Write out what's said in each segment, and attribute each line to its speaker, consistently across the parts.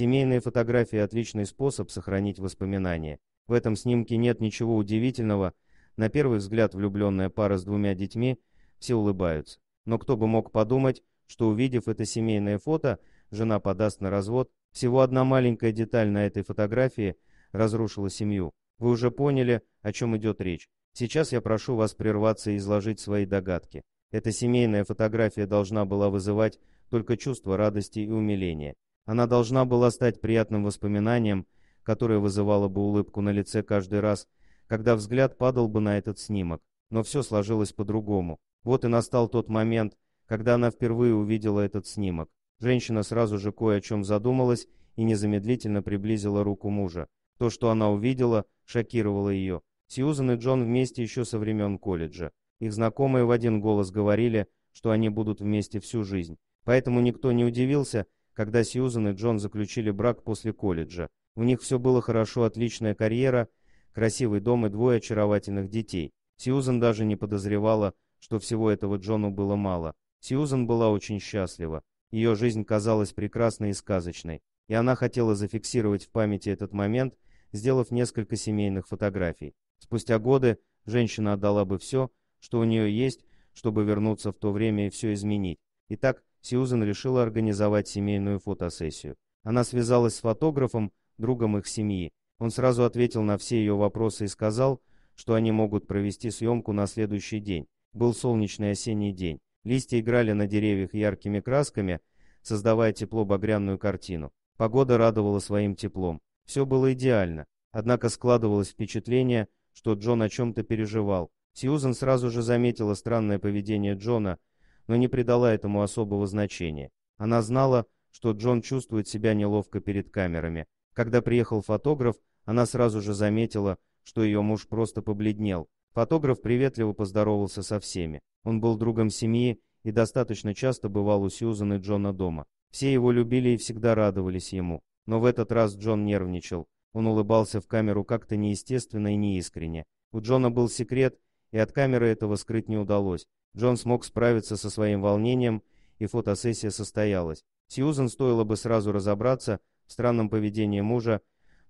Speaker 1: Семейные фотографии – отличный способ сохранить воспоминания. В этом снимке нет ничего удивительного. На первый взгляд влюбленная пара с двумя детьми, все улыбаются. Но кто бы мог подумать, что увидев это семейное фото, жена подаст на развод. Всего одна маленькая деталь на этой фотографии разрушила семью. Вы уже поняли, о чем идет речь. Сейчас я прошу вас прерваться и изложить свои догадки. Эта семейная фотография должна была вызывать только чувство радости и умиления. Она должна была стать приятным воспоминанием, которое вызывало бы улыбку на лице каждый раз, когда взгляд падал бы на этот снимок. Но все сложилось по-другому. Вот и настал тот момент, когда она впервые увидела этот снимок. Женщина сразу же кое о чем задумалась и незамедлительно приблизила руку мужа. То, что она увидела, шокировало ее. Сьюзан и Джон вместе еще со времен колледжа. Их знакомые в один голос говорили, что они будут вместе всю жизнь. Поэтому никто не удивился, когда Сьюзан и Джон заключили брак после колледжа. У них все было хорошо, отличная карьера, красивый дом и двое очаровательных детей. Сьюзан даже не подозревала, что всего этого Джону было мало. Сьюзан была очень счастлива. Ее жизнь казалась прекрасной и сказочной, и она хотела зафиксировать в памяти этот момент, сделав несколько семейных фотографий. Спустя годы женщина отдала бы все, что у нее есть, чтобы вернуться в то время и все изменить. Итак, Сьюзен решила организовать семейную фотосессию. Она связалась с фотографом, другом их семьи. Он сразу ответил на все ее вопросы и сказал, что они могут провести съемку на следующий день. Был солнечный осенний день. Листья играли на деревьях яркими красками, создавая тепло багряную картину. Погода радовала своим теплом. Все было идеально. Однако складывалось впечатление, что Джон о чем-то переживал. Сьюзен сразу же заметила странное поведение Джона – но не придала этому особого значения. Она знала, что Джон чувствует себя неловко перед камерами. Когда приехал фотограф, она сразу же заметила, что ее муж просто побледнел. Фотограф приветливо поздоровался со всеми. Он был другом семьи и достаточно часто бывал у Сьюзан и Джона дома. Все его любили и всегда радовались ему. Но в этот раз Джон нервничал. Он улыбался в камеру как-то неестественно и неискренне. У Джона был секрет, и от камеры этого скрыть не удалось. Джон смог справиться со своим волнением, и фотосессия состоялась. Сьюзен стоило бы сразу разобраться в странном поведении мужа,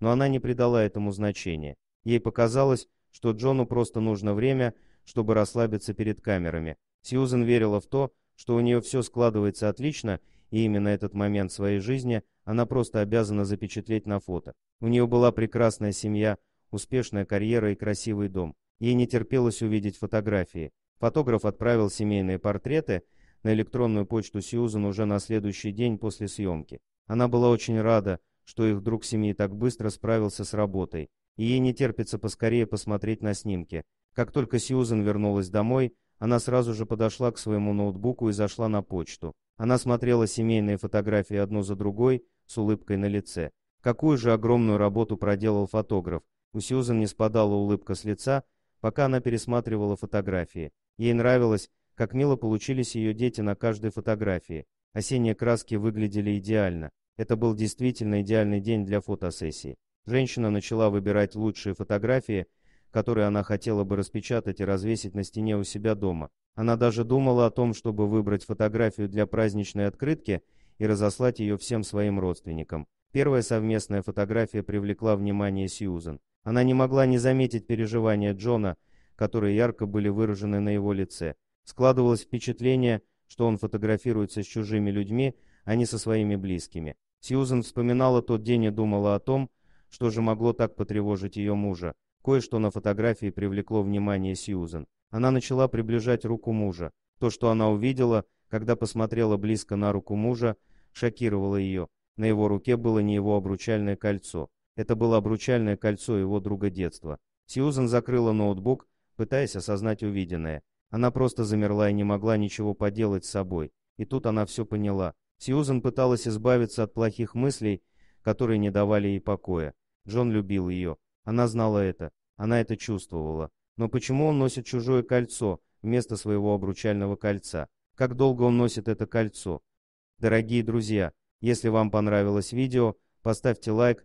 Speaker 1: но она не придала этому значения. Ей показалось, что Джону просто нужно время, чтобы расслабиться перед камерами. Сьюзен верила в то, что у нее все складывается отлично, и именно этот момент своей жизни она просто обязана запечатлеть на фото. У нее была прекрасная семья, успешная карьера и красивый дом. Ей не терпелось увидеть фотографии. Фотограф отправил семейные портреты на электронную почту Сьюзан уже на следующий день после съемки. Она была очень рада, что их друг семьи так быстро справился с работой, и ей не терпится поскорее посмотреть на снимки. Как только Сьюзен вернулась домой, она сразу же подошла к своему ноутбуку и зашла на почту. Она смотрела семейные фотографии одну за другой с улыбкой на лице. Какую же огромную работу проделал фотограф. У Сьюзен не спадала улыбка с лица, пока она пересматривала фотографии. Ей нравилось, как мило получились ее дети на каждой фотографии. Осенние краски выглядели идеально. Это был действительно идеальный день для фотосессии. Женщина начала выбирать лучшие фотографии, которые она хотела бы распечатать и развесить на стене у себя дома. Она даже думала о том, чтобы выбрать фотографию для праздничной открытки и разослать ее всем своим родственникам. Первая совместная фотография привлекла внимание Сьюзен. Она не могла не заметить переживания Джона, которые ярко были выражены на его лице. Складывалось впечатление, что он фотографируется с чужими людьми, а не со своими близкими. Сьюзен вспоминала тот день и думала о том, что же могло так потревожить ее мужа. Кое-что на фотографии привлекло внимание Сьюзен. Она начала приближать руку мужа. То, что она увидела, когда посмотрела близко на руку мужа, шокировало ее. На его руке было не его обручальное кольцо. Это было обручальное кольцо его друга детства. Сьюзен закрыла ноутбук, пытаясь осознать увиденное. Она просто замерла и не могла ничего поделать с собой. И тут она все поняла. Сьюзен пыталась избавиться от плохих мыслей, которые не давали ей покоя. Джон любил ее. Она знала это. Она это чувствовала. Но почему он носит чужое кольцо вместо своего обручального кольца? Как долго он носит это кольцо? Дорогие друзья, если вам понравилось видео, поставьте лайк,